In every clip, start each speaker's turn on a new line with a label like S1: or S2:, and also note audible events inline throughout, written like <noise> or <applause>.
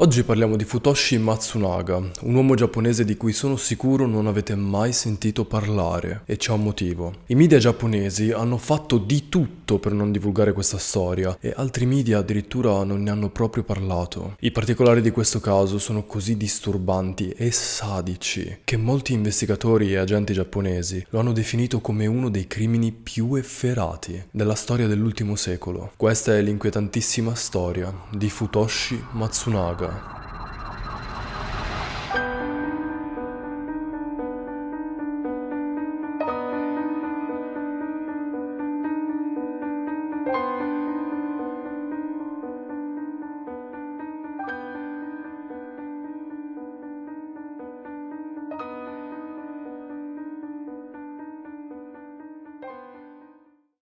S1: Oggi parliamo di Futoshi Matsunaga, un uomo giapponese di cui sono sicuro non avete mai sentito parlare, e c'è un motivo. I media giapponesi hanno fatto di tutto per non divulgare questa storia, e altri media addirittura non ne hanno proprio parlato. I particolari di questo caso sono così disturbanti e sadici che molti investigatori e agenti giapponesi lo hanno definito come uno dei crimini più efferati della storia dell'ultimo secolo. Questa è l'inquietantissima storia di Futoshi Matsunaga. Yeah.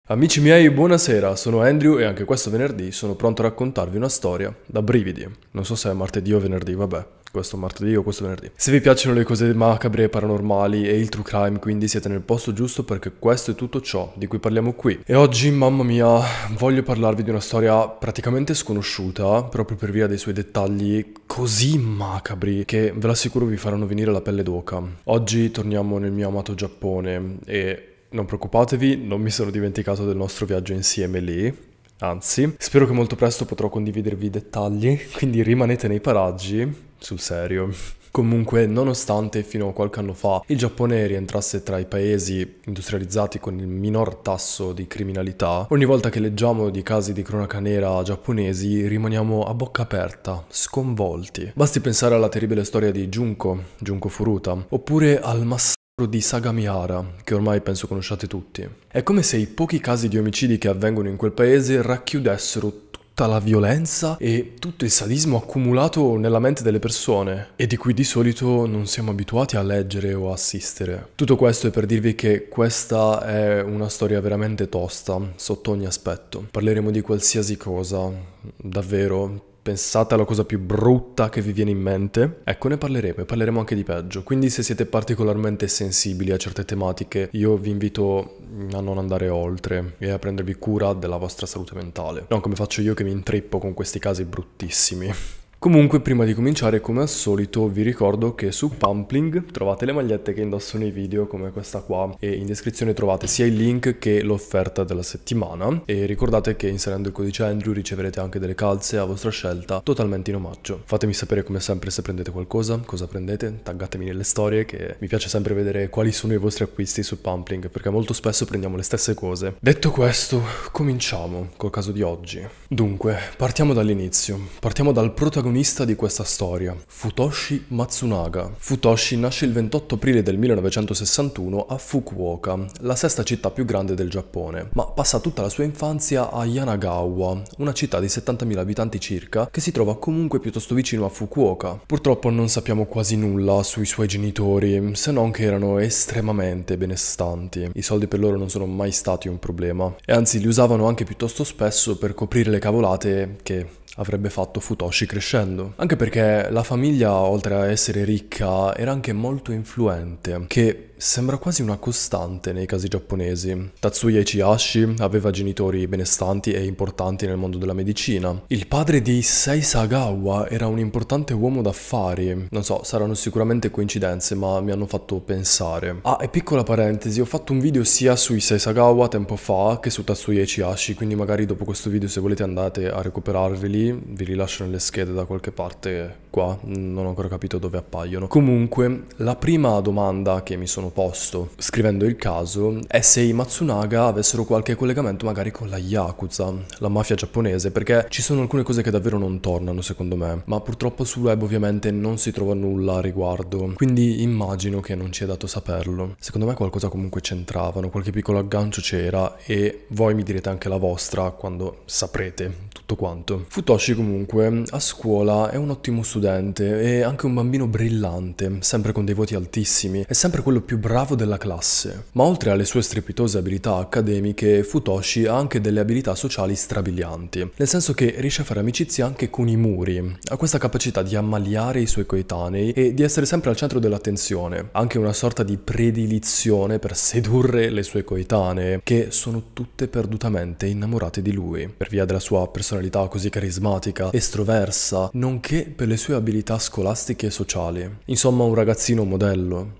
S1: Amici miei, buonasera, sono Andrew e anche questo venerdì sono pronto a raccontarvi una storia da brividi. Non so se è martedì o venerdì, vabbè, questo martedì o questo venerdì. Se vi piacciono le cose macabre, e paranormali e il true crime, quindi siete nel posto giusto perché questo è tutto ciò di cui parliamo qui. E oggi, mamma mia, voglio parlarvi di una storia praticamente sconosciuta, proprio per via dei suoi dettagli così macabri che ve l'assicuro vi faranno venire la pelle d'oca. Oggi torniamo nel mio amato Giappone e non preoccupatevi, non mi sono dimenticato del nostro viaggio insieme lì. Anzi, spero che molto presto potrò condividervi i dettagli, quindi rimanete nei paraggi, sul serio. Comunque, nonostante fino a qualche anno fa il Giappone rientrasse tra i paesi industrializzati con il minor tasso di criminalità, ogni volta che leggiamo di casi di cronaca nera giapponesi rimaniamo a bocca aperta, sconvolti. Basti pensare alla terribile storia di Junko, Junko Furuta, oppure al massacro di Sagamihara, che ormai penso conosciate tutti. È come se i pochi casi di omicidi che avvengono in quel paese racchiudessero tutta la violenza e tutto il sadismo accumulato nella mente delle persone e di cui di solito non siamo abituati a leggere o assistere. Tutto questo è per dirvi che questa è una storia veramente tosta sotto ogni aspetto. Parleremo di qualsiasi cosa, davvero, pensate alla cosa più brutta che vi viene in mente, ecco ne parleremo e parleremo anche di peggio. Quindi se siete particolarmente sensibili a certe tematiche, io vi invito a non andare oltre e a prendervi cura della vostra salute mentale. Non come faccio io che mi intrippo con questi casi bruttissimi. Comunque prima di cominciare come al solito vi ricordo che su Pumpling trovate le magliette che indosso nei video come questa qua e in descrizione trovate sia il link che l'offerta della settimana e ricordate che inserendo il codice Andrew riceverete anche delle calze a vostra scelta totalmente in omaggio. Fatemi sapere come sempre se prendete qualcosa, cosa prendete, taggatemi nelle storie che mi piace sempre vedere quali sono i vostri acquisti su Pumpling perché molto spesso prendiamo le stesse cose. Detto questo cominciamo col caso di oggi. Dunque partiamo dall'inizio, partiamo dal protagonista protagonista di questa storia, Futoshi Matsunaga. Futoshi nasce il 28 aprile del 1961 a Fukuoka, la sesta città più grande del Giappone, ma passa tutta la sua infanzia a Yanagawa, una città di 70.000 abitanti circa che si trova comunque piuttosto vicino a Fukuoka. Purtroppo non sappiamo quasi nulla sui suoi genitori, se non che erano estremamente benestanti. I soldi per loro non sono mai stati un problema, e anzi li usavano anche piuttosto spesso per coprire le cavolate che avrebbe fatto Futoshi crescendo. Anche perché la famiglia, oltre a essere ricca, era anche molto influente, che sembra quasi una costante nei casi giapponesi. Tatsuya Ichihashi aveva genitori benestanti e importanti nel mondo della medicina. Il padre di Sei Sagawa era un importante uomo d'affari. Non so, saranno sicuramente coincidenze, ma mi hanno fatto pensare. Ah, e piccola parentesi, ho fatto un video sia sui Sei Sagawa tempo fa che su Tatsuya Ichihashi, quindi magari dopo questo video se volete andate a recuperarveli lì, vi rilascio nelle schede da qualche parte qua, non ho ancora capito dove appaiono. Comunque, la prima domanda che mi sono posto scrivendo il caso è se i Matsunaga avessero qualche collegamento magari con la Yakuza, la mafia giapponese, perché ci sono alcune cose che davvero non tornano secondo me, ma purtroppo sul web ovviamente non si trova nulla a riguardo, quindi immagino che non ci è dato saperlo. Secondo me qualcosa comunque c'entravano, qualche piccolo aggancio c'era e voi mi direte anche la vostra quando saprete tutto quanto. Futoshi Satoshi comunque a scuola è un ottimo studente e anche un bambino brillante, sempre con dei voti altissimi, è sempre quello più bravo della classe. Ma oltre alle sue strepitose abilità accademiche, Futoshi ha anche delle abilità sociali strabilianti, nel senso che riesce a fare amicizia anche con i muri, ha questa capacità di ammaliare i suoi coetanei e di essere sempre al centro dell'attenzione, anche una sorta di predilizione per sedurre le sue coetanee, che sono tutte perdutamente innamorate di lui, per via della sua personalità così carismatica carismatica, estroversa, nonché per le sue abilità scolastiche e sociali. Insomma, un ragazzino modello.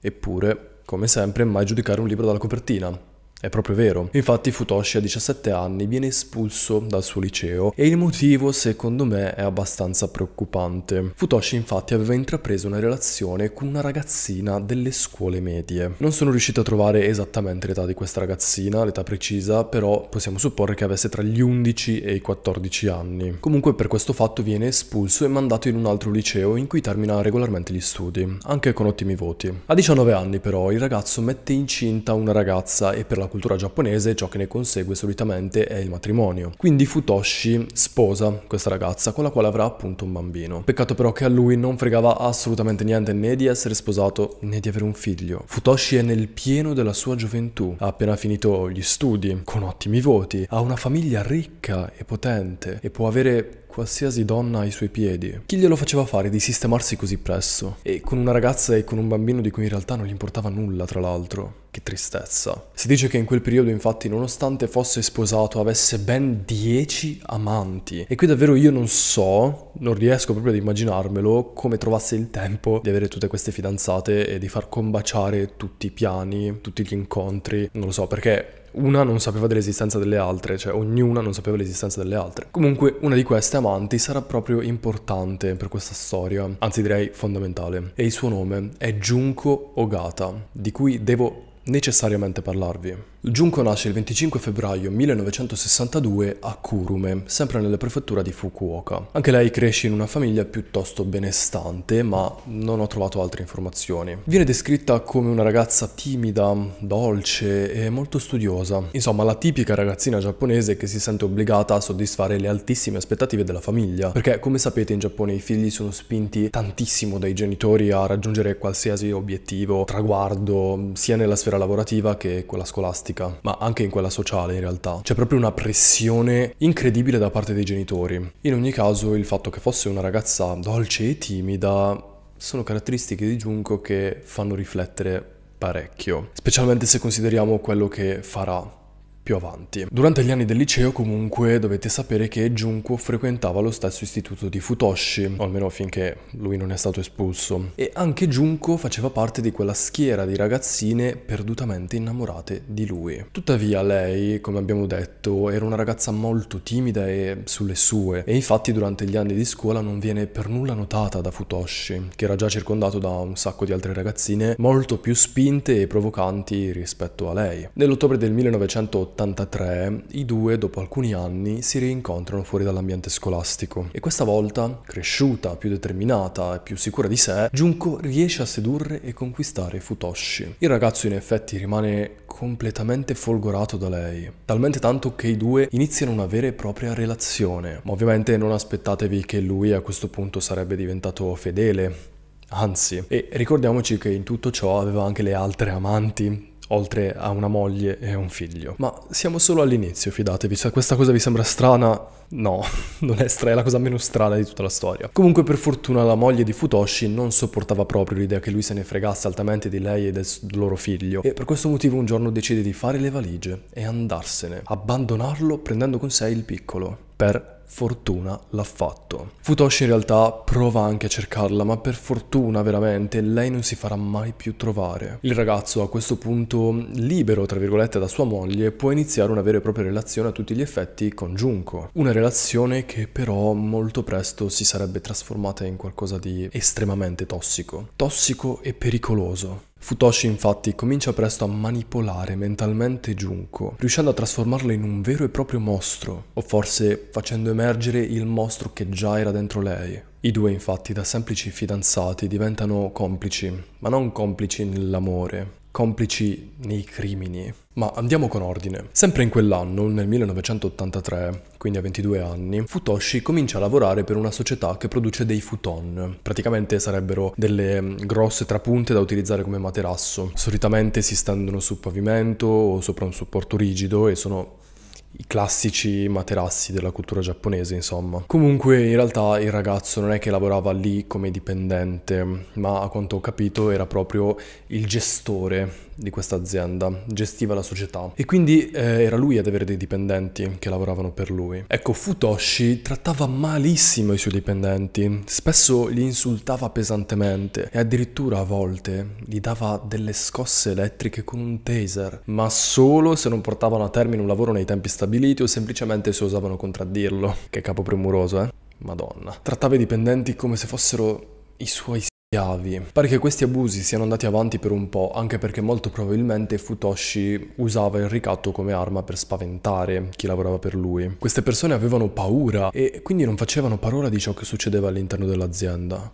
S1: Eppure, come sempre, mai giudicare un libro dalla copertina. È proprio vero. Infatti Futoshi a 17 anni viene espulso dal suo liceo e il motivo secondo me è abbastanza preoccupante. Futoshi infatti aveva intrapreso una relazione con una ragazzina delle scuole medie. Non sono riuscito a trovare esattamente l'età di questa ragazzina, l'età precisa, però possiamo supporre che avesse tra gli 11 e i 14 anni. Comunque per questo fatto viene espulso e mandato in un altro liceo in cui termina regolarmente gli studi, anche con ottimi voti. A 19 anni però il ragazzo mette incinta una ragazza e per la cultura giapponese ciò che ne consegue solitamente è il matrimonio. Quindi Futoshi sposa questa ragazza con la quale avrà appunto un bambino. Peccato però che a lui non fregava assolutamente niente né di essere sposato né di avere un figlio. Futoshi è nel pieno della sua gioventù, ha appena finito gli studi, con ottimi voti, ha una famiglia ricca e potente e può avere qualsiasi donna ai suoi piedi. Chi glielo faceva fare di sistemarsi così presto? E con una ragazza e con un bambino di cui in realtà non gli importava nulla, tra l'altro. Che tristezza. Si dice che in quel periodo, infatti, nonostante fosse sposato, avesse ben 10 amanti. E qui davvero io non so, non riesco proprio ad immaginarmelo, come trovasse il tempo di avere tutte queste fidanzate e di far combaciare tutti i piani, tutti gli incontri. Non lo so, perché una non sapeva dell'esistenza delle altre, cioè ognuna non sapeva l'esistenza delle altre. Comunque una di queste amanti sarà proprio importante per questa storia, anzi direi fondamentale, e il suo nome è Junko Ogata, di cui devo necessariamente parlarvi. Junko nasce il 25 febbraio 1962 a Kurume, sempre nella prefettura di Fukuoka. Anche lei cresce in una famiglia piuttosto benestante, ma non ho trovato altre informazioni. Viene descritta come una ragazza timida, dolce e molto studiosa. Insomma, la tipica ragazzina giapponese che si sente obbligata a soddisfare le altissime aspettative della famiglia, perché come sapete in Giappone i figli sono spinti tantissimo dai genitori a raggiungere qualsiasi obiettivo, traguardo, sia nella sfera lavorativa che quella scolastica scolastica, ma anche in quella sociale in realtà. C'è proprio una pressione incredibile da parte dei genitori. In ogni caso il fatto che fosse una ragazza dolce e timida sono caratteristiche di Junko che fanno riflettere parecchio, specialmente se consideriamo quello che farà più avanti. Durante gli anni del liceo comunque dovete sapere che Junko frequentava lo stesso istituto di Futoshi, o almeno finché lui non è stato espulso, e anche Junko faceva parte di quella schiera di ragazzine perdutamente innamorate di lui. Tuttavia lei, come abbiamo detto, era una ragazza molto timida e sulle sue, e infatti durante gli anni di scuola non viene per nulla notata da Futoshi, che era già circondato da un sacco di altre ragazzine molto più spinte e provocanti rispetto a lei. Nell'ottobre del 1980 1983 i due, dopo alcuni anni, si rincontrano fuori dall'ambiente scolastico. E questa volta, cresciuta, più determinata e più sicura di sé, Junko riesce a sedurre e conquistare Futoshi. Il ragazzo in effetti rimane completamente folgorato da lei, talmente tanto che i due iniziano una vera e propria relazione. Ma ovviamente non aspettatevi che lui a questo punto sarebbe diventato fedele, anzi. E ricordiamoci che in tutto ciò aveva anche le altre amanti, oltre a una moglie e un figlio. Ma siamo solo all'inizio, fidatevi, se cioè, questa cosa vi sembra strana, no, <laughs> non è strana, è la cosa meno strana di tutta la storia. Comunque per fortuna la moglie di Futoshi non sopportava proprio l'idea che lui se ne fregasse altamente di lei e del loro figlio e per questo motivo un giorno decide di fare le valigie e andarsene, abbandonarlo prendendo con sé il piccolo per fortuna l'ha fatto. Futoshi in realtà prova anche a cercarla, ma per fortuna veramente lei non si farà mai più trovare. Il ragazzo a questo punto, libero tra virgolette da sua moglie, può iniziare una vera e propria relazione a tutti gli effetti con Junko. Una relazione che però molto presto si sarebbe trasformata in qualcosa di estremamente tossico. Tossico e pericoloso. Futoshi infatti comincia presto a manipolare mentalmente Junko, riuscendo a trasformarlo in un vero e proprio mostro, o forse facendo emergere il mostro che già era dentro lei. I due infatti da semplici fidanzati diventano complici, ma non complici nell'amore, complici nei crimini. Ma andiamo con ordine. Sempre in quell'anno, nel 1983, quindi a 22 anni, Futoshi comincia a lavorare per una società che produce dei futon. Praticamente sarebbero delle mm, grosse trapunte da utilizzare come materasso. Solitamente si stendono sul pavimento o sopra un supporto rigido e sono i classici materassi della cultura giapponese, insomma. Comunque, in realtà il ragazzo non è che lavorava lì come dipendente, ma a quanto ho capito era proprio il gestore di questa azienda, gestiva la società e quindi eh, era lui ad avere dei dipendenti che lavoravano per lui. Ecco, Futoshi trattava malissimo i suoi dipendenti, spesso li insultava pesantemente e addirittura a volte gli dava delle scosse elettriche con un taser, ma solo se non portavano a termine un lavoro nei tempi stabiliti o semplicemente se osavano contraddirlo. Che capo premuroso, eh? Madonna. Trattava i dipendenti come se fossero i suoi Chiavi. Pare che questi abusi siano andati avanti per un po', anche perché molto probabilmente Futoshi usava il ricatto come arma per spaventare chi lavorava per lui. Queste persone avevano paura e quindi non facevano parola di ciò che succedeva all'interno dell'azienda.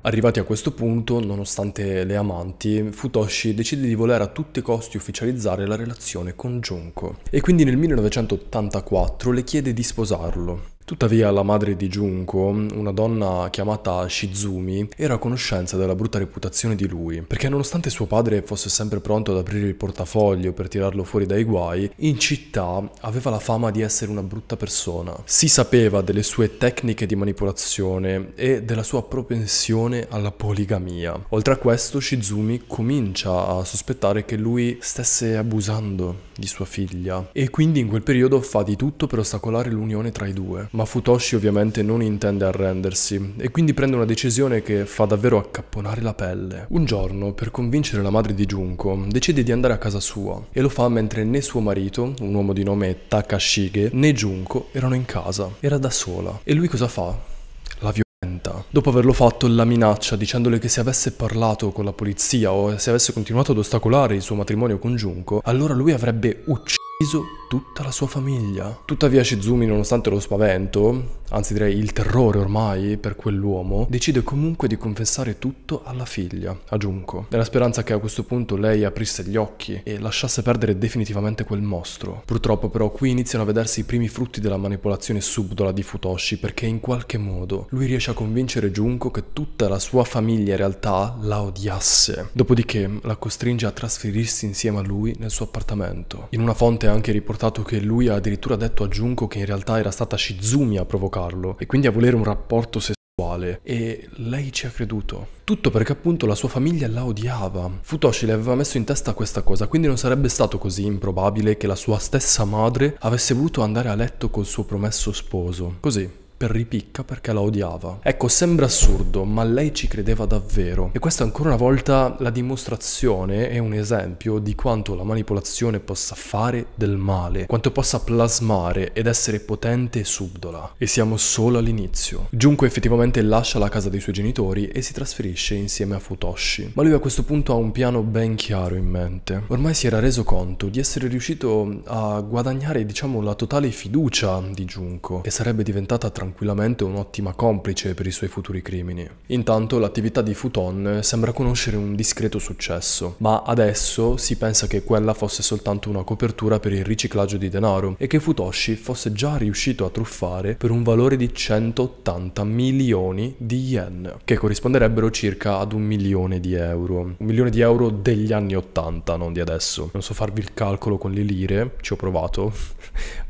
S1: Arrivati a questo punto, nonostante le amanti, Futoshi decide di voler a tutti i costi ufficializzare la relazione con Junko e quindi nel 1984 le chiede di sposarlo. Tuttavia la madre di Junko, una donna chiamata Shizumi, era a conoscenza della brutta reputazione di lui, perché nonostante suo padre fosse sempre pronto ad aprire il portafoglio per tirarlo fuori dai guai, in città aveva la fama di essere una brutta persona. Si sapeva delle sue tecniche di manipolazione e della sua propensione alla poligamia. Oltre a questo, Shizumi comincia a sospettare che lui stesse abusando di sua figlia e quindi in quel periodo fa di tutto per ostacolare l'unione tra i due. Ma Futoshi ovviamente non intende arrendersi e quindi prende una decisione che fa davvero accapponare la pelle. Un giorno, per convincere la madre di Junko, decide di andare a casa sua e lo fa mentre né suo marito, un uomo di nome Takashige, né Junko erano in casa. Era da sola. E lui cosa fa? dopo averlo fatto la minaccia dicendole che se avesse parlato con la polizia o se avesse continuato ad ostacolare il suo matrimonio congiunto, allora lui avrebbe ucciso tutta la sua famiglia. Tuttavia Shizumi, nonostante lo spavento, anzi direi il terrore ormai per quell'uomo, decide comunque di confessare tutto alla figlia, a Junko, nella speranza che a questo punto lei aprisse gli occhi e lasciasse perdere definitivamente quel mostro. Purtroppo però qui iniziano a vedersi i primi frutti della manipolazione subdola di Futoshi perché in qualche modo lui riesce a convincere Junko che tutta la sua famiglia in realtà la odiasse. Dopodiché la costringe a trasferirsi insieme a lui nel suo appartamento. In una fonte anche riportata riportato che lui ha addirittura detto a Junko che in realtà era stata Shizumi a provocarlo e quindi a volere un rapporto sessuale e lei ci ha creduto. Tutto perché appunto la sua famiglia la odiava. Futoshi le aveva messo in testa questa cosa, quindi non sarebbe stato così improbabile che la sua stessa madre avesse voluto andare a letto col suo promesso sposo. Così, per ripicca perché la odiava. Ecco, sembra assurdo, ma lei ci credeva davvero. E questa è ancora una volta la dimostrazione e un esempio di quanto la manipolazione possa fare del male, quanto possa plasmare ed essere potente e subdola. E siamo solo all'inizio. Junko effettivamente lascia la casa dei suoi genitori e si trasferisce insieme a Futoshi. Ma lui a questo punto ha un piano ben chiaro in mente. Ormai si era reso conto di essere riuscito a guadagnare, diciamo, la totale fiducia di Junko, che sarebbe diventata tranquilla tranquillamente un'ottima complice per i suoi futuri crimini. Intanto l'attività di Futon sembra conoscere un discreto successo, ma adesso si pensa che quella fosse soltanto una copertura per il riciclaggio di denaro e che Futoshi fosse già riuscito a truffare per un valore di 180 milioni di yen, che corrisponderebbero circa ad un milione di euro. Un milione di euro degli anni 80, non di adesso. Non so farvi il calcolo con le lire, ci ho provato,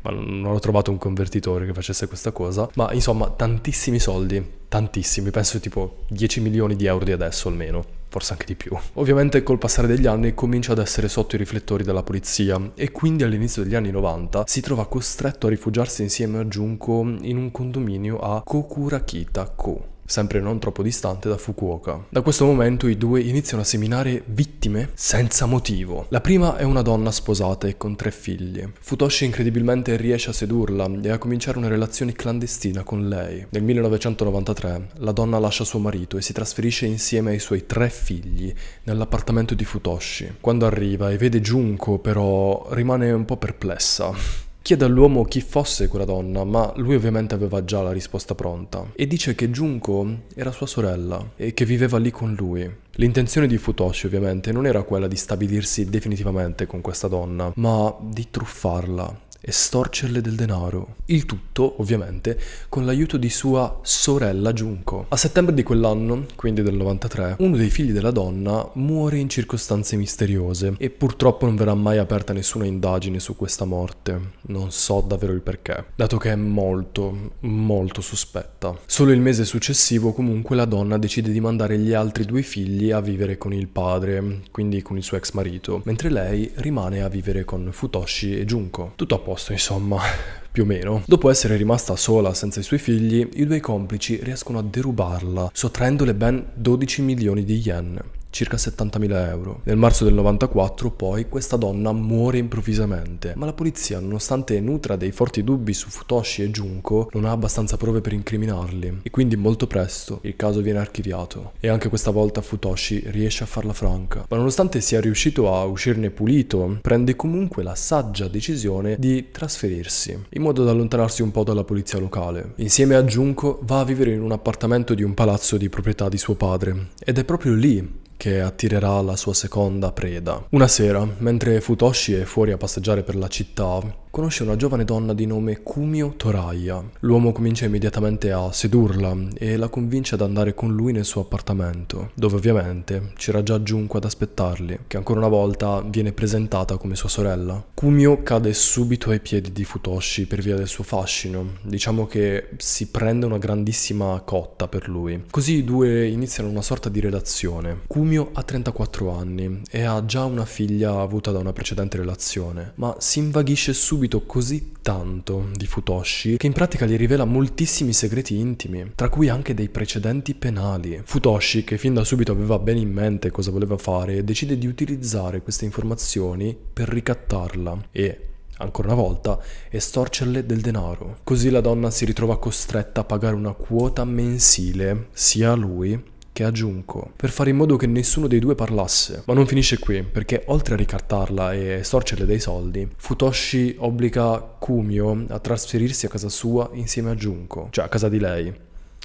S1: ma non ho trovato un convertitore che facesse questa cosa, ma insomma tantissimi soldi, tantissimi, penso tipo 10 milioni di euro di adesso almeno forse anche di più. Ovviamente col passare degli anni comincia ad essere sotto i riflettori della polizia e quindi all'inizio degli anni 90 si trova costretto a rifugiarsi insieme a Junko in un condominio a Kokurakita-ku, sempre non troppo distante da Fukuoka. Da questo momento i due iniziano a seminare vittime senza motivo. La prima è una donna sposata e con tre figli. Futoshi incredibilmente riesce a sedurla e a cominciare una relazione clandestina con lei. Nel 1993 la donna lascia suo marito e si trasferisce insieme ai suoi tre figli nell'appartamento di Futoshi. Quando arriva e vede Junko però rimane un po' perplessa. Chiede all'uomo chi fosse quella donna, ma lui ovviamente aveva già la risposta pronta, e dice che Junko era sua sorella e che viveva lì con lui. L'intenzione di Futoshi ovviamente non era quella di stabilirsi definitivamente con questa donna, ma di truffarla estorcerle del denaro. Il tutto, ovviamente, con l'aiuto di sua sorella Junko. A settembre di quell'anno, quindi del 93, uno dei figli della donna muore in circostanze misteriose e purtroppo non verrà mai aperta nessuna indagine su questa morte. Non so davvero il perché, dato che è molto, molto sospetta. Solo il mese successivo, comunque, la donna decide di mandare gli altri due figli a vivere con il padre, quindi con il suo ex marito, mentre lei rimane a vivere con Futoshi e Junko. Tutto a posto, insomma, <laughs> più o meno. Dopo essere rimasta sola senza i suoi figli, i due complici riescono a derubarla, sottraendole ben 12 milioni di yen circa 70.000 euro. Nel marzo del 94 poi questa donna muore improvvisamente, ma la polizia nonostante nutra dei forti dubbi su Futoshi e Junko non ha abbastanza prove per incriminarli e quindi molto presto il caso viene archiviato e anche questa volta Futoshi riesce a farla franca, ma nonostante sia riuscito a uscirne pulito prende comunque la saggia decisione di trasferirsi in modo da allontanarsi un po' dalla polizia locale. Insieme a Junko va a vivere in un appartamento di un palazzo di proprietà di suo padre ed è proprio lì che attirerà la sua seconda preda. Una sera, mentre Futoshi è fuori a passeggiare per la città, conosce una giovane donna di nome Kumio Toraya. L'uomo comincia immediatamente a sedurla e la convince ad andare con lui nel suo appartamento, dove ovviamente c'era già Junko ad aspettarli, che ancora una volta viene presentata come sua sorella. Kumio cade subito ai piedi di Futoshi per via del suo fascino, diciamo che si prende una grandissima cotta per lui. Così i due iniziano una sorta di relazione. Kumio ha 34 anni e ha già una figlia avuta da una precedente relazione, ma si invaghisce subito subito così tanto di Futoshi che in pratica gli rivela moltissimi segreti intimi, tra cui anche dei precedenti penali. Futoshi, che fin da subito aveva bene in mente cosa voleva fare, decide di utilizzare queste informazioni per ricattarla e ancora una volta, estorcerle del denaro. Così la donna si ritrova costretta a pagare una quota mensile sia a lui che aggiungo per fare in modo che nessuno dei due parlasse. Ma non finisce qui, perché oltre a ricattarla e estorcerle dei soldi, Futoshi obbliga Kumio a trasferirsi a casa sua insieme a Junko, cioè a casa di lei.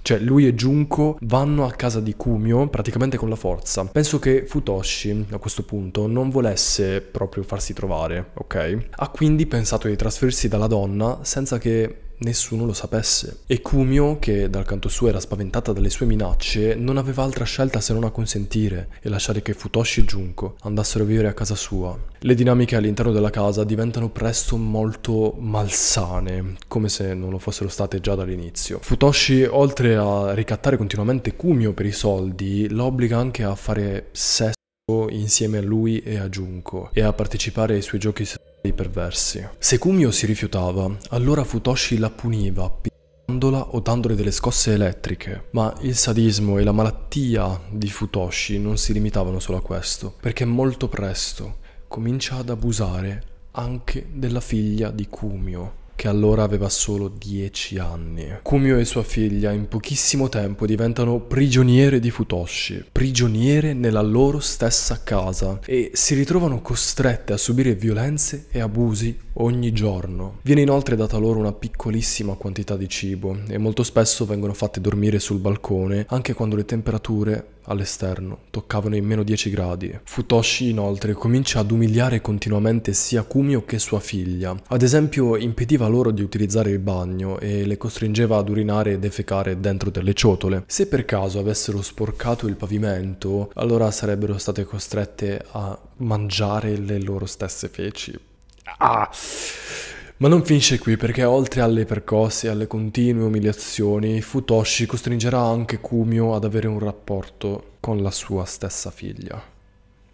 S1: Cioè lui e Junko vanno a casa di Kumio praticamente con la forza. Penso che Futoshi a questo punto non volesse proprio farsi trovare, ok? Ha quindi pensato di trasferirsi dalla donna senza che nessuno lo sapesse. E Kumio, che dal canto suo era spaventata dalle sue minacce, non aveva altra scelta se non acconsentire e lasciare che Futoshi e Junko andassero a vivere a casa sua. Le dinamiche all'interno della casa diventano presto molto malsane, come se non lo fossero state già dall'inizio. Futoshi, oltre a ricattare continuamente Kumio per i soldi, la obbliga anche a fare sesso insieme a lui e a Junko e a partecipare ai suoi giochi sessuali dei perversi. Se Kumio si rifiutava, allora Futoshi la puniva, piccandola o dandole delle scosse elettriche. Ma il sadismo e la malattia di Futoshi non si limitavano solo a questo, perché molto presto comincia ad abusare anche della figlia di Kumio che allora aveva solo 10 anni. Kumio e sua figlia in pochissimo tempo diventano prigioniere di Futoshi, prigioniere nella loro stessa casa e si ritrovano costrette a subire violenze e abusi ogni giorno. Viene inoltre data loro una piccolissima quantità di cibo e molto spesso vengono fatte dormire sul balcone anche quando le temperature all'esterno, toccavano i meno 10 gradi. Futoshi inoltre comincia ad umiliare continuamente sia Kumio che sua figlia. Ad esempio impediva loro di utilizzare il bagno e le costringeva ad urinare e defecare dentro delle ciotole. Se per caso avessero sporcato il pavimento, allora sarebbero state costrette a mangiare le loro stesse feci. Ah! Ma non finisce qui perché oltre alle percosse e alle continue umiliazioni, Futoshi costringerà anche Kumio ad avere un rapporto con la sua stessa figlia.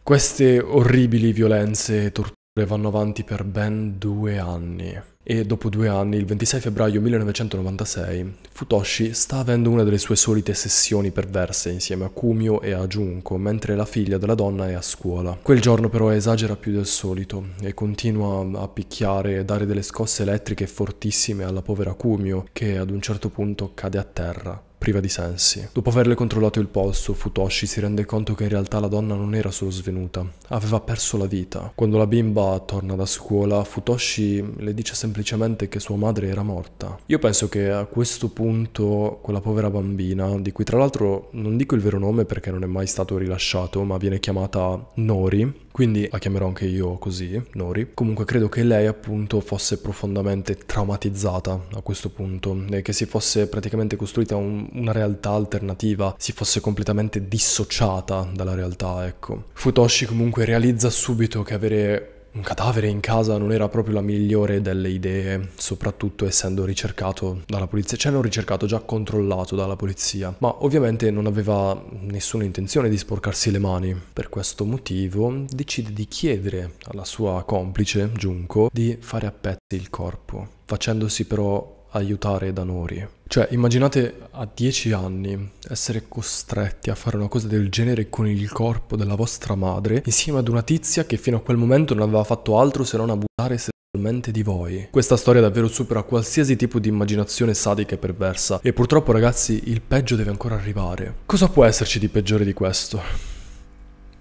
S1: Queste orribili violenze e torture vanno avanti per ben due anni e dopo due anni, il 26 febbraio 1996, Futoshi sta avendo una delle sue solite sessioni perverse insieme a Kumio e a Junko, mentre la figlia della donna è a scuola. Quel giorno però esagera più del solito e continua a picchiare e dare delle scosse elettriche fortissime alla povera Kumio, che ad un certo punto cade a terra priva di sensi. Dopo averle controllato il polso, Futoshi si rende conto che in realtà la donna non era solo svenuta, aveva perso la vita. Quando la bimba torna da scuola, Futoshi le dice semplicemente che sua madre era morta. Io penso che a questo punto quella povera bambina, di cui tra l'altro non dico il vero nome perché non è mai stato rilasciato, ma viene chiamata Nori, quindi la chiamerò anche io così, Nori. Comunque credo che lei appunto fosse profondamente traumatizzata a questo punto, e che si fosse praticamente costruita un, una realtà alternativa, si fosse completamente dissociata dalla realtà, ecco. Futoshi comunque realizza subito che avere un cadavere in casa non era proprio la migliore delle idee, soprattutto essendo ricercato dalla polizia, cioè non ricercato, già controllato dalla polizia, ma ovviamente non aveva nessuna intenzione di sporcarsi le mani. Per questo motivo decide di chiedere alla sua complice, Giunco, di fare a pezzi il corpo, facendosi però aiutare da Nori. Cioè, immaginate a 10 anni essere costretti a fare una cosa del genere con il corpo della vostra madre insieme ad una tizia che fino a quel momento non aveva fatto altro se non abusare sessualmente di voi. Questa storia davvero supera qualsiasi tipo di immaginazione sadica e perversa e purtroppo ragazzi il peggio deve ancora arrivare. Cosa può esserci di peggiore di questo?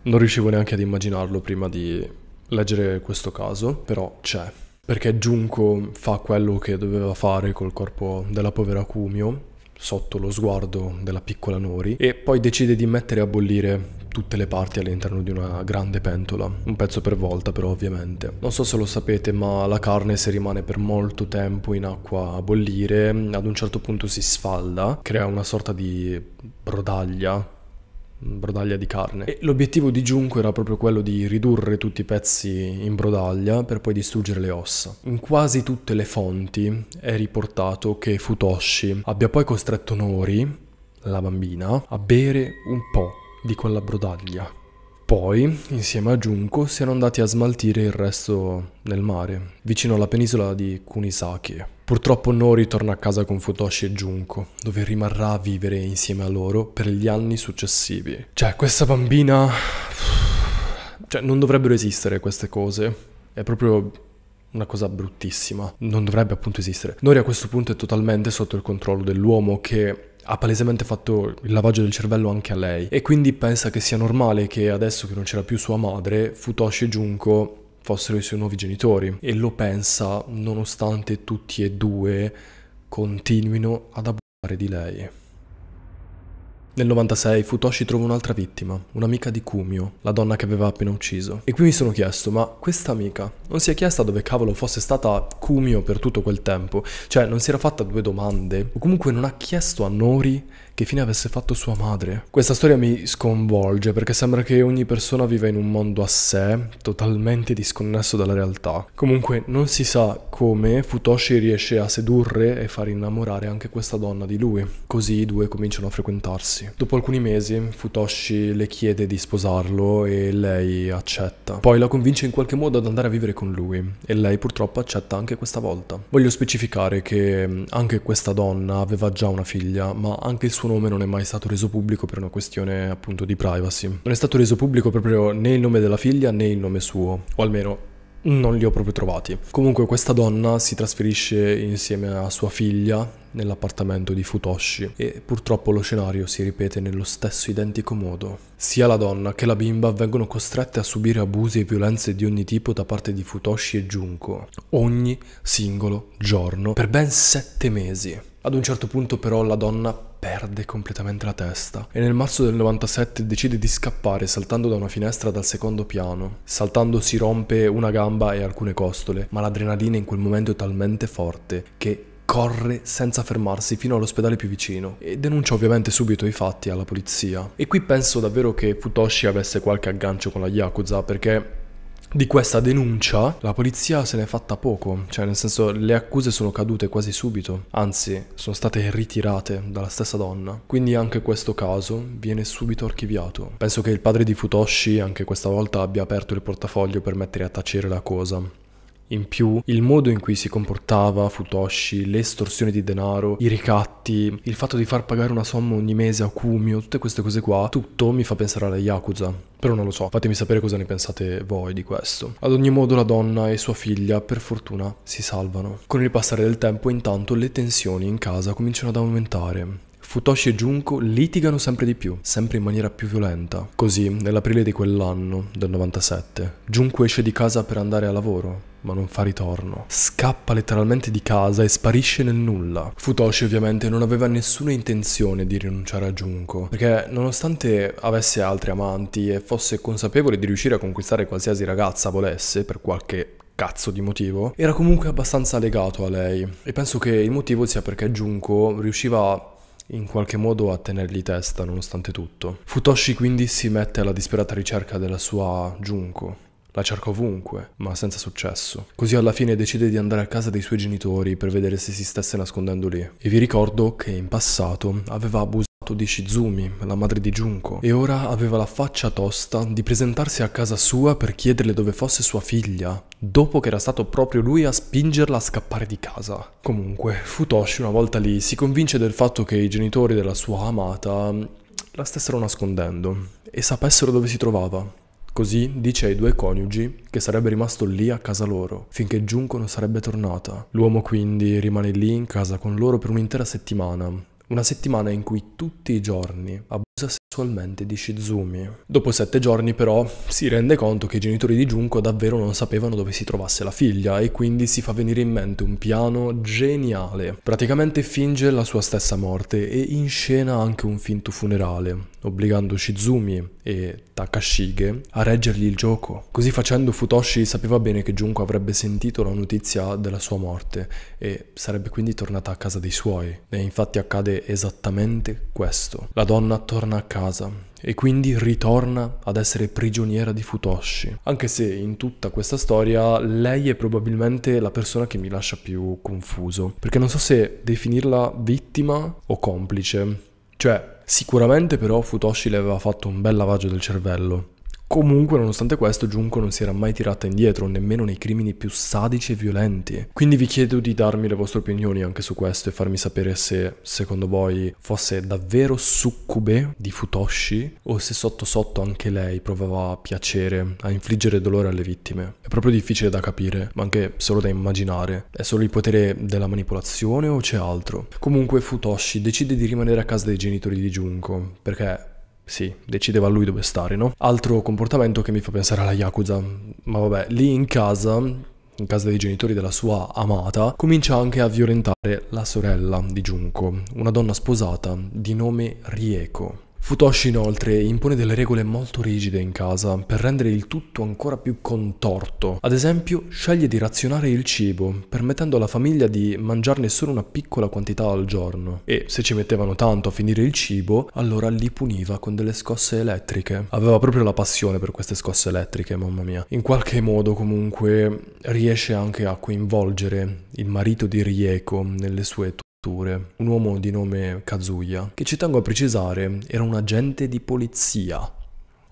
S1: Non riuscivo neanche ad immaginarlo prima di leggere questo caso, però c'è perché Junko fa quello che doveva fare col corpo della povera Kumio sotto lo sguardo della piccola Nori e poi decide di mettere a bollire tutte le parti all'interno di una grande pentola, un pezzo per volta però ovviamente. Non so se lo sapete ma la carne se rimane per molto tempo in acqua a bollire ad un certo punto si sfalda, crea una sorta di brodaglia brodaglia di carne. E l'obiettivo di Junko era proprio quello di ridurre tutti i pezzi in brodaglia per poi distruggere le ossa. In quasi tutte le fonti è riportato che Futoshi abbia poi costretto Nori, la bambina, a bere un po' di quella brodaglia poi, insieme a Junko, siano andati a smaltire il resto nel mare, vicino alla penisola di Kunisaki. Purtroppo Nori torna a casa con Futoshi e Junko, dove rimarrà a vivere insieme a loro per gli anni successivi. Cioè, questa bambina... Cioè, non dovrebbero esistere queste cose. È proprio una cosa bruttissima. Non dovrebbe appunto esistere. Nori a questo punto è totalmente sotto il controllo dell'uomo che ha palesemente fatto il lavaggio del cervello anche a lei e quindi pensa che sia normale che adesso che non c'era più sua madre, Futoshi e Junko fossero i suoi nuovi genitori e lo pensa nonostante tutti e due continuino ad abusare di lei. Nel 96 Futoshi trova un'altra vittima, un'amica di Kumio, la donna che aveva appena ucciso. E qui mi sono chiesto, ma questa amica non si è chiesta dove cavolo fosse stata Kumio per tutto quel tempo? Cioè, non si era fatta due domande? O comunque non ha chiesto a Nori che fine avesse fatto sua madre? Questa storia mi sconvolge perché sembra che ogni persona viva in un mondo a sé, totalmente disconnesso dalla realtà. Comunque non si sa come Futoshi riesce a sedurre e far innamorare anche questa donna di lui. Così i due cominciano a frequentarsi. Dopo alcuni mesi Futoshi le chiede di sposarlo e lei accetta. Poi la convince in qualche modo ad andare a vivere con lui e lei purtroppo accetta anche questa volta. Voglio specificare che mm, anche questa donna aveva già una figlia, ma anche il suo nome non è mai stato reso pubblico per una questione appunto di privacy. Non è stato reso pubblico proprio né il nome della figlia né il nome suo, o almeno non li ho proprio trovati. Comunque questa donna si trasferisce insieme a sua figlia nell'appartamento di Futoshi e purtroppo lo scenario si ripete nello stesso identico modo. Sia la donna che la bimba vengono costrette a subire abusi e violenze di ogni tipo da parte di Futoshi e Junko, ogni singolo giorno, per ben sette mesi. Ad un certo punto però la donna perde completamente la testa e nel marzo del 97 decide di scappare saltando da una finestra dal secondo piano. Saltando si rompe una gamba e alcune costole, ma l'adrenalina in quel momento è talmente forte che corre senza fermarsi fino all'ospedale più vicino e denuncia ovviamente subito i fatti alla polizia. E qui penso davvero che Futoshi avesse qualche aggancio con la Yakuza perché di questa denuncia la polizia se n'è fatta poco, cioè nel senso le accuse sono cadute quasi subito, anzi sono state ritirate dalla stessa donna, quindi anche questo caso viene subito archiviato. Penso che il padre di Futoshi anche questa volta abbia aperto il portafoglio per mettere a tacere la cosa. In più, il modo in cui si comportava Futoshi, le estorsioni di denaro, i ricatti, il fatto di far pagare una somma ogni mese a Kumio, tutte queste cose qua, tutto mi fa pensare alla Yakuza. Però non lo so, fatemi sapere cosa ne pensate voi di questo. Ad ogni modo la donna e sua figlia, per fortuna, si salvano. Con il passare del tempo, intanto, le tensioni in casa cominciano ad aumentare. Futoshi e Junko litigano sempre di più, sempre in maniera più violenta. Così, nell'aprile di quell'anno, del 97, Junko esce di casa per andare a lavoro, ma non fa ritorno. Scappa letteralmente di casa e sparisce nel nulla. Futoshi ovviamente non aveva nessuna intenzione di rinunciare a Junko, perché nonostante avesse altri amanti e fosse consapevole di riuscire a conquistare qualsiasi ragazza volesse per qualche cazzo di motivo, era comunque abbastanza legato a lei. E penso che il motivo sia perché Junko riusciva in qualche modo a tenergli testa nonostante tutto. Futoshi quindi si mette alla disperata ricerca della sua Junko. La cerca ovunque, ma senza successo. Così alla fine decide di andare a casa dei suoi genitori per vedere se si stesse nascondendo lì. E vi ricordo che in passato aveva abusato sposato di Shizumi, la madre di Junko, e ora aveva la faccia tosta di presentarsi a casa sua per chiederle dove fosse sua figlia, dopo che era stato proprio lui a spingerla a scappare di casa. Comunque, Futoshi una volta lì si convince del fatto che i genitori della sua amata mm, la stessero nascondendo e sapessero dove si trovava. Così dice ai due coniugi che sarebbe rimasto lì a casa loro, finché Junko non sarebbe tornata. L'uomo quindi rimane lì in casa con loro per un'intera settimana una settimana in cui tutti i giorni abusa sessualmente di Shizumi. Dopo sette giorni però si rende conto che i genitori di Junko davvero non sapevano dove si trovasse la figlia e quindi si fa venire in mente un piano geniale. Praticamente finge la sua stessa morte e inscena anche un finto funerale, obbligando Shizumi e Takashige a reggergli il gioco. Così facendo Futoshi sapeva bene che Junko avrebbe sentito la notizia della sua morte e sarebbe quindi tornata a casa dei suoi. E infatti accade esattamente questo. La donna torna a casa e quindi ritorna ad essere prigioniera di Futoshi. Anche se in tutta questa storia lei è probabilmente la persona che mi lascia più confuso, perché non so se definirla vittima o complice. Cioè, Sicuramente però Futoshi le aveva fatto un bel lavaggio del cervello Comunque, nonostante questo, Junko non si era mai tirata indietro, nemmeno nei crimini più sadici e violenti. Quindi vi chiedo di darmi le vostre opinioni anche su questo e farmi sapere se, secondo voi, fosse davvero succube di Futoshi o se sotto sotto anche lei provava piacere a infliggere dolore alle vittime. È proprio difficile da capire, ma anche solo da immaginare. È solo il potere della manipolazione o c'è altro? Comunque Futoshi decide di rimanere a casa dei genitori di Junko, perché sì, decideva lui dove stare, no? Altro comportamento che mi fa pensare alla Yakuza. Ma vabbè, lì in casa in casa dei genitori della sua amata, comincia anche a violentare la sorella di Junko, una donna sposata di nome Rieko. Futoshi inoltre impone delle regole molto rigide in casa per rendere il tutto ancora più contorto. Ad esempio, sceglie di razionare il cibo, permettendo alla famiglia di mangiarne solo una piccola quantità al giorno. E se ci mettevano tanto a finire il cibo, allora li puniva con delle scosse elettriche. Aveva proprio la passione per queste scosse elettriche, mamma mia. In qualche modo comunque riesce anche a coinvolgere il marito di Rieko nelle sue un uomo di nome Kazuya, che ci tengo a precisare era un agente di polizia,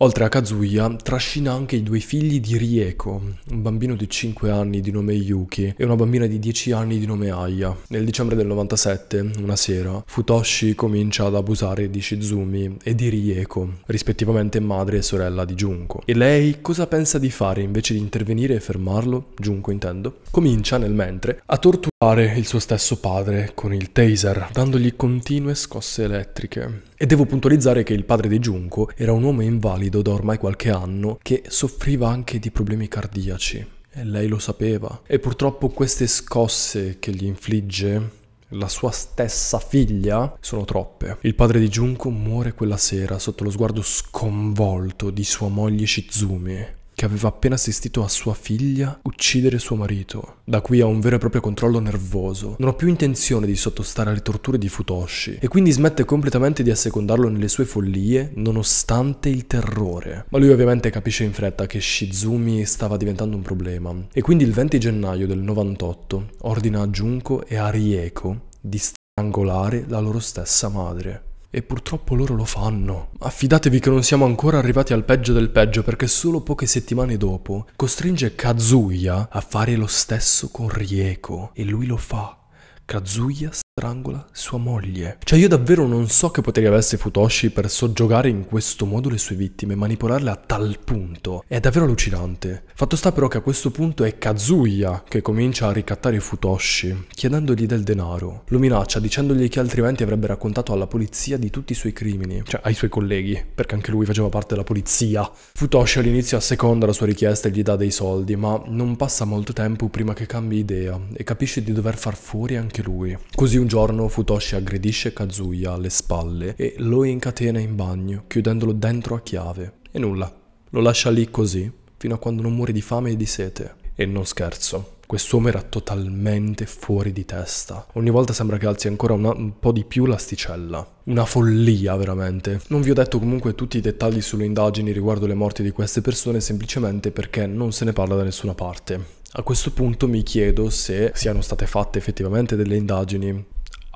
S1: Oltre a Kazuya, trascina anche i due figli di Rieko, un bambino di 5 anni di nome Yuki e una bambina di 10 anni di nome Aya. Nel dicembre del 97, una sera, Futoshi comincia ad abusare di Shizumi e di Rieko, rispettivamente madre e sorella di Junko. E lei cosa pensa di fare invece di intervenire e fermarlo? Junko intendo. Comincia nel mentre a torturare il suo stesso padre con il taser, dandogli continue scosse elettriche. E devo puntualizzare che il padre di Giunco era un uomo invalido da ormai qualche anno che soffriva anche di problemi cardiaci. E lei lo sapeva. E purtroppo queste scosse che gli infligge la sua stessa figlia sono troppe. Il padre di Giunco muore quella sera sotto lo sguardo sconvolto di sua moglie Shizumi, che aveva appena assistito a sua figlia uccidere suo marito. Da qui ha un vero e proprio controllo nervoso. Non ha più intenzione di sottostare alle torture di Futoshi e quindi smette completamente di assecondarlo nelle sue follie nonostante il terrore. Ma lui ovviamente capisce in fretta che Shizumi stava diventando un problema e quindi il 20 gennaio del 98 ordina a Junko e a Rieko di strangolare la loro stessa madre. E purtroppo loro lo fanno. Affidatevi che non siamo ancora arrivati al peggio del peggio perché solo poche settimane dopo costringe Kazuya a fare lo stesso con Rieko e lui lo fa. Kazuya strangola sua moglie. Cioè io davvero non so che poteri avesse Futoshi per soggiogare in questo modo le sue vittime, e manipolarle a tal punto. È davvero allucinante. Fatto sta però che a questo punto è Kazuya che comincia a ricattare Futoshi, chiedendogli del denaro. Lo minaccia dicendogli che altrimenti avrebbe raccontato alla polizia di tutti i suoi crimini, cioè ai suoi colleghi, perché anche lui faceva parte della polizia. Futoshi all'inizio asseconda la sua richiesta e gli dà dei soldi, ma non passa molto tempo prima che cambi idea e capisce di dover far fuori anche lui. Così un giorno Futoshi aggredisce Kazuya alle spalle e lo incatena in bagno, chiudendolo dentro a chiave. E nulla, lo lascia lì così, fino a quando non muore di fame e di sete. E non scherzo, Quest'uomo era totalmente fuori di testa. Ogni volta sembra che alzi ancora una, un po' di più l'asticella. Una follia, veramente. Non vi ho detto comunque tutti i dettagli sulle indagini riguardo le morti di queste persone semplicemente perché non se ne parla da nessuna parte. A questo punto mi chiedo se siano state fatte effettivamente delle indagini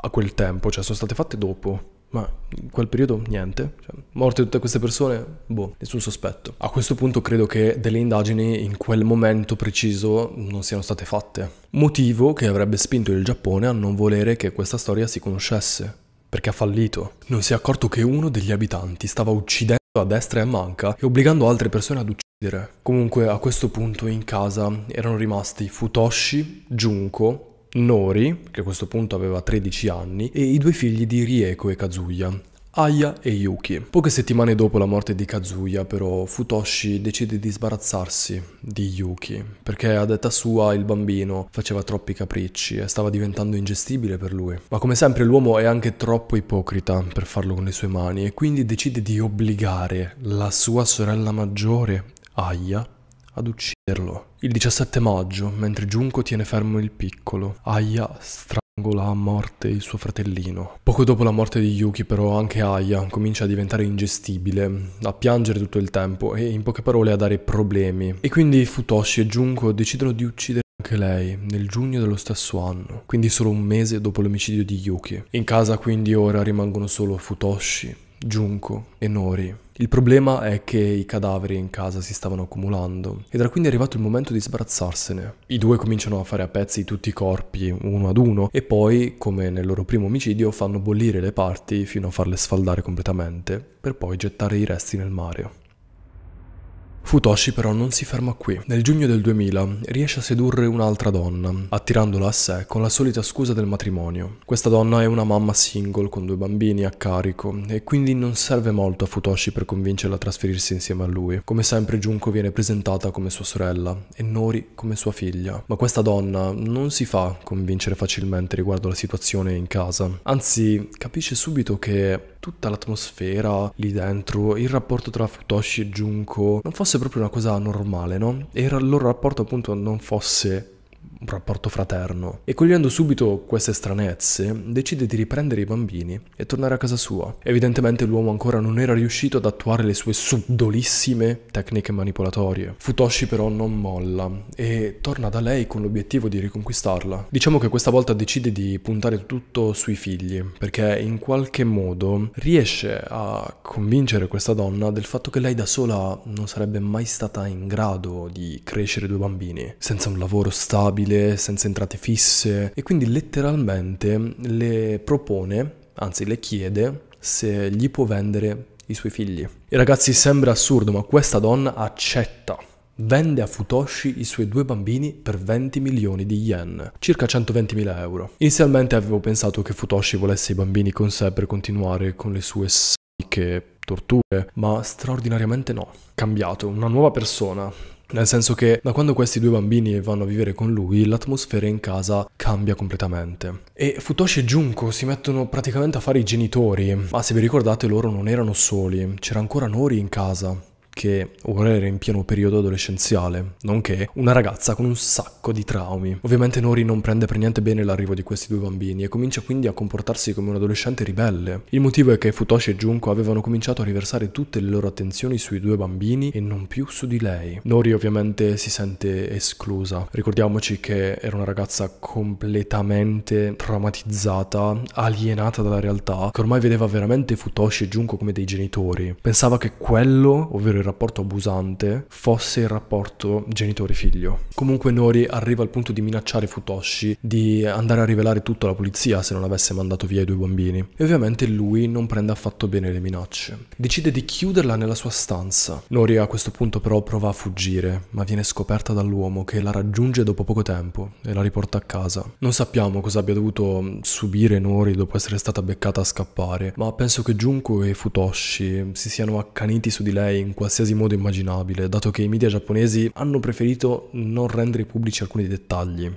S1: a quel tempo, cioè sono state fatte dopo. Ma in quel periodo niente, cioè, morte tutte queste persone, boh, nessun sospetto. A questo punto credo che delle indagini in quel momento preciso non siano state fatte, motivo che avrebbe spinto il Giappone a non volere che questa storia si conoscesse, perché ha fallito. Non si è accorto che uno degli abitanti stava uccidendo a destra e a manca e obbligando altre persone ad uccidere. Comunque a questo punto in casa erano rimasti Futoshi, Junko Nori, che a questo punto aveva 13 anni, e i due figli di Rieko e Kazuya, Aya e Yuki. Poche settimane dopo la morte di Kazuya, però, Futoshi decide di sbarazzarsi di Yuki, perché a detta sua il bambino faceva troppi capricci e stava diventando ingestibile per lui. Ma come sempre l'uomo è anche troppo ipocrita per farlo con le sue mani e quindi decide di obbligare la sua sorella maggiore, Aya, ad ucciderlo. Il 17 maggio, mentre Junko tiene fermo il piccolo, Aya strangola a morte il suo fratellino. Poco dopo la morte di Yuki però anche Aya comincia a diventare ingestibile, a piangere tutto il tempo e in poche parole a dare problemi. E quindi Futoshi e Junko decidono di uccidere anche lei nel giugno dello stesso anno, quindi solo un mese dopo l'omicidio di Yuki. In casa quindi ora rimangono solo Futoshi Giunco e Nori. Il problema è che i cadaveri in casa si stavano accumulando ed era quindi arrivato il momento di sbarazzarsene. I due cominciano a fare a pezzi tutti i corpi, uno ad uno, e poi, come nel loro primo omicidio, fanno bollire le parti fino a farle sfaldare completamente, per poi gettare i resti nel mare. Futoshi però non si ferma qui. Nel giugno del 2000 riesce a sedurre un'altra donna, attirandola a sé con la solita scusa del matrimonio. Questa donna è una mamma single con due bambini a carico e quindi non serve molto a Futoshi per convincerla a trasferirsi insieme a lui. Come sempre Junko viene presentata come sua sorella e Nori come sua figlia, ma questa donna non si fa convincere facilmente riguardo alla situazione in casa. Anzi, capisce subito che tutta l'atmosfera lì dentro, il rapporto tra Futoshi e Junko non fosse proprio una cosa normale, no? E il loro rapporto appunto non fosse un rapporto fraterno. E cogliendo subito queste stranezze, decide di riprendere i bambini e tornare a casa sua. Evidentemente l'uomo ancora non era riuscito ad attuare le sue subdolissime tecniche manipolatorie. Futoshi però non molla e torna da lei con l'obiettivo di riconquistarla. Diciamo che questa volta decide di puntare tutto sui figli, perché in qualche modo riesce a convincere questa donna del fatto che lei da sola non sarebbe mai stata in grado di crescere due bambini, senza un lavoro stabile mobile, senza entrate fisse e quindi letteralmente le propone, anzi le chiede, se gli può vendere i suoi figli. E ragazzi sembra assurdo, ma questa donna accetta vende a Futoshi i suoi due bambini per 20 milioni di yen, circa 120 mila euro. Inizialmente avevo pensato che Futoshi volesse i bambini con sé per continuare con le sue sadiche torture, ma straordinariamente no. Cambiato, una nuova persona, nel senso che da quando questi due bambini vanno a vivere con lui, l'atmosfera in casa cambia completamente. E Futoshi e Junko si mettono praticamente a fare i genitori, ma se vi ricordate loro non erano soli, c'era ancora Nori in casa, che ora era in pieno periodo adolescenziale, nonché una ragazza con un sacco di traumi. Ovviamente Nori non prende per niente bene l'arrivo di questi due bambini e comincia quindi a comportarsi come un adolescente ribelle. Il motivo è che Futoshi e Junko avevano cominciato a riversare tutte le loro attenzioni sui due bambini e non più su di lei. Nori ovviamente si sente esclusa. Ricordiamoci che era una ragazza completamente traumatizzata, alienata dalla realtà, che ormai vedeva veramente Futoshi e Junko come dei genitori. Pensava che quello, ovvero il rapporto abusante fosse il rapporto genitore-figlio. Comunque Nori arriva al punto di minacciare Futoshi di andare a rivelare tutto alla polizia se non avesse mandato via i due bambini. E ovviamente lui non prende affatto bene le minacce. Decide di chiuderla nella sua stanza. Nori a questo punto però prova a fuggire, ma viene scoperta dall'uomo che la raggiunge dopo poco tempo e la riporta a casa. Non sappiamo cosa abbia dovuto subire Nori dopo essere stata beccata a scappare, ma penso che Junko e Futoshi si siano accaniti su di lei in qualsiasi qualsiasi modo immaginabile, dato che i media giapponesi hanno preferito non rendere pubblici alcuni dettagli.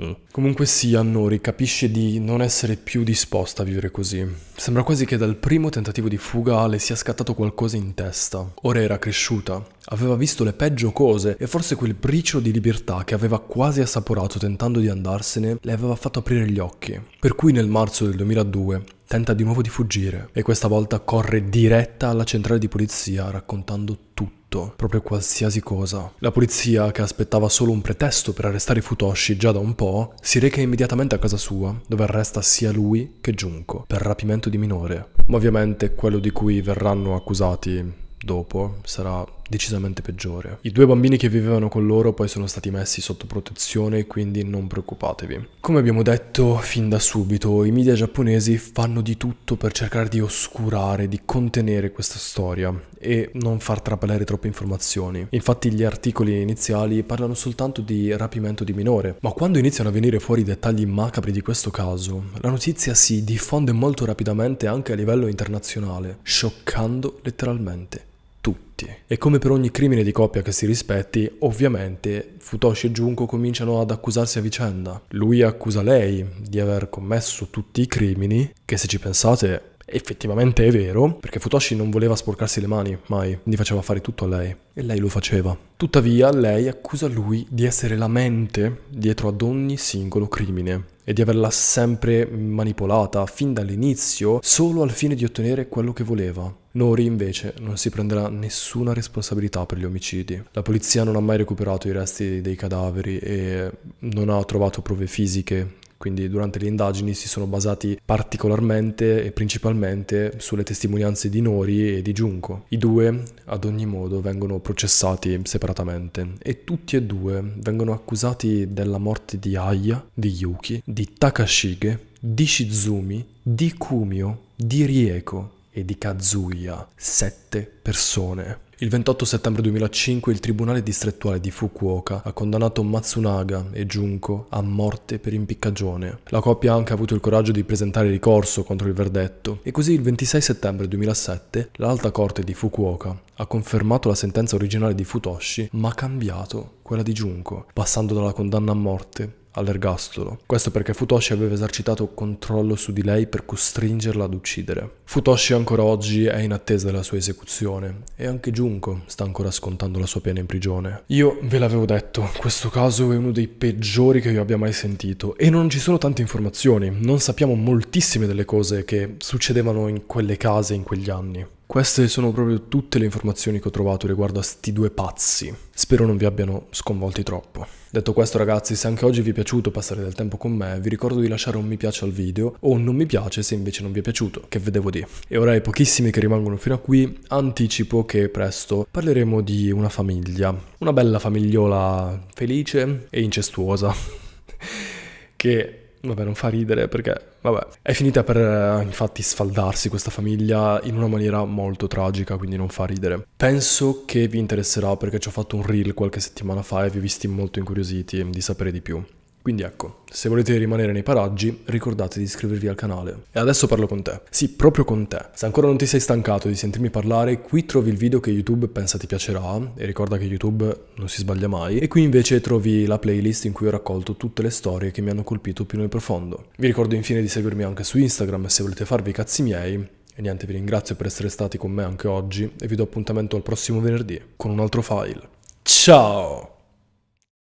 S1: Mm. Comunque sì, Annori capisce di non essere più disposta a vivere così. Sembra quasi che dal primo tentativo di fuga le sia scattato qualcosa in testa. Ora era cresciuta, aveva visto le peggio cose e forse quel briciolo di libertà che aveva quasi assaporato tentando di andarsene le aveva fatto aprire gli occhi. Per cui nel marzo del 2002 tenta di nuovo di fuggire e questa volta corre diretta alla centrale di polizia raccontando tutto proprio qualsiasi cosa. La polizia, che aspettava solo un pretesto per arrestare Futoshi già da un po', si reca immediatamente a casa sua, dove arresta sia lui che Junko per rapimento di minore. Ma ovviamente quello di cui verranno accusati dopo sarà decisamente peggiore. I due bambini che vivevano con loro poi sono stati messi sotto protezione, quindi non preoccupatevi. Come abbiamo detto fin da subito, i media giapponesi fanno di tutto per cercare di oscurare, di contenere questa storia e non far trapelare troppe informazioni. Infatti gli articoli iniziali parlano soltanto di rapimento di minore, ma quando iniziano a venire fuori i dettagli macabri di questo caso, la notizia si diffonde molto rapidamente anche a livello internazionale, scioccando letteralmente tutti. E come per ogni crimine di coppia che si rispetti, ovviamente Futoshi e Junko cominciano ad accusarsi a vicenda. Lui accusa lei di aver commesso tutti i crimini, che se ci pensate effettivamente è vero, perché Futoshi non voleva sporcarsi le mani mai, quindi faceva fare tutto a lei e lei lo faceva. Tuttavia lei accusa lui di essere la mente dietro ad ogni singolo crimine e di averla sempre manipolata fin dall'inizio solo al fine di ottenere quello che voleva. Nori invece non si prenderà nessuna responsabilità per gli omicidi. La polizia non ha mai recuperato i resti dei cadaveri e non ha trovato prove fisiche quindi durante le indagini si sono basati particolarmente e principalmente sulle testimonianze di Nori e di Giunco. I due, ad ogni modo, vengono processati separatamente e tutti e due vengono accusati della morte di Aya, di Yuki, di Takashige, di Shizumi, di Kumio, di Rieko e di Kazuya. Sette persone. Il 28 settembre 2005 il tribunale distrettuale di Fukuoka ha condannato Matsunaga e Junko a morte per impiccagione. La coppia ha anche avuto il coraggio di presentare ricorso contro il verdetto e così il 26 settembre 2007 l'alta corte di Fukuoka ha confermato la sentenza originale di Futoshi ma ha cambiato quella di Junko, passando dalla condanna a morte all'ergastolo. Questo perché Futoshi aveva esercitato controllo su di lei per costringerla ad uccidere. Futoshi ancora oggi è in attesa della sua esecuzione e anche Junko sta ancora scontando la sua pena in prigione. Io ve l'avevo detto, questo caso è uno dei peggiori che io abbia mai sentito e non ci sono tante informazioni, non sappiamo moltissime delle cose che succedevano in quelle case in quegli anni. Queste sono proprio tutte le informazioni che ho trovato riguardo a sti due pazzi. Spero non vi abbiano sconvolti troppo. Detto questo ragazzi, se anche oggi vi è piaciuto passare del tempo con me, vi ricordo di lasciare un mi piace al video o un non mi piace se invece non vi è piaciuto, che vedevo di. E ora ai pochissimi che rimangono fino a qui, anticipo che presto parleremo di una famiglia. Una bella famigliola felice e incestuosa. <laughs> che, vabbè, non fa ridere perché Vabbè, è finita per eh, infatti sfaldarsi questa famiglia in una maniera molto tragica, quindi non fa ridere. Penso che vi interesserà perché ci ho fatto un reel qualche settimana fa e vi ho visti molto incuriositi di sapere di più. Quindi ecco, se volete rimanere nei paraggi, ricordate di iscrivervi al canale. E adesso parlo con te. Sì, proprio con te. Se ancora non ti sei stancato di sentirmi parlare, qui trovi il video che YouTube pensa ti piacerà, e ricorda che YouTube non si sbaglia mai, e qui invece trovi la playlist in cui ho raccolto tutte le storie che mi hanno colpito più nel profondo. Vi ricordo infine di seguirmi anche su Instagram se volete farvi i cazzi miei, e niente, vi ringrazio per essere stati con me anche oggi e vi do appuntamento al prossimo venerdì con un altro file. Ciao!